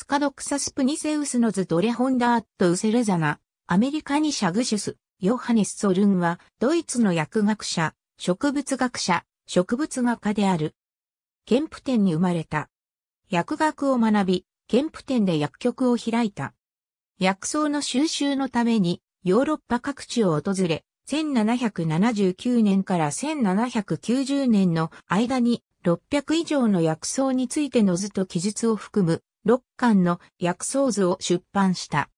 スカドクサスプニセウスのズドレホンダーットウセレザナ、アメリカにシャグシュス、ヨハネス・ソルンは、ドイツの薬学者、植物学者、植物学科である。ケンプテンに生まれた。薬学を学び、ケンプテンで薬局を開いた。薬草の収集のために、ヨーロッパ各地を訪れ、1779年から1790年の間に600以上の薬草についての図と記述を含む6巻の薬草図を出版した。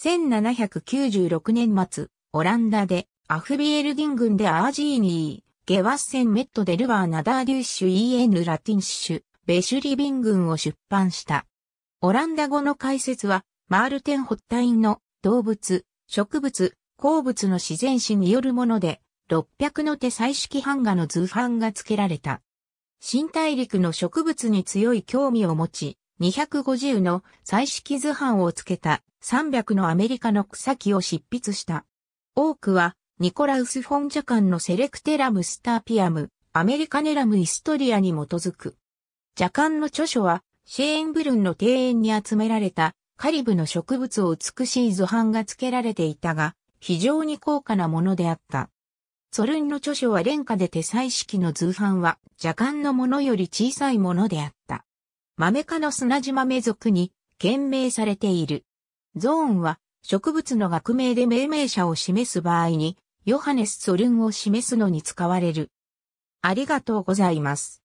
1796年末、オランダでアフビエルディン軍でアージーニー、ゲワッセンメットデルワーナダーデュッシュイーエヌラティンッシュ、ベシュリビン軍を出版した。オランダ語の解説は、マールテンホッタインの動物、植物、鉱物の自然史によるもので、600の手彩色版画の図版が付けられた。新大陸の植物に強い興味を持ち、250の彩色図版を付けた300のアメリカの草木を執筆した。多くは、ニコラウス・フォン・ジャカンのセレクテラム・スターピアム、アメリカネラム・イストリアに基づく。ジャカンの著書は、シェーンブルンの庭園に集められたカリブの植物を美しい図版が付けられていたが、非常に高価なものであった。ソルンの著書は廉価で手彩式の図版は若干のものより小さいものであった。豆科の砂地豆属に懸命されている。ゾーンは植物の学名で命名者を示す場合にヨハネス・ソルンを示すのに使われる。ありがとうございます。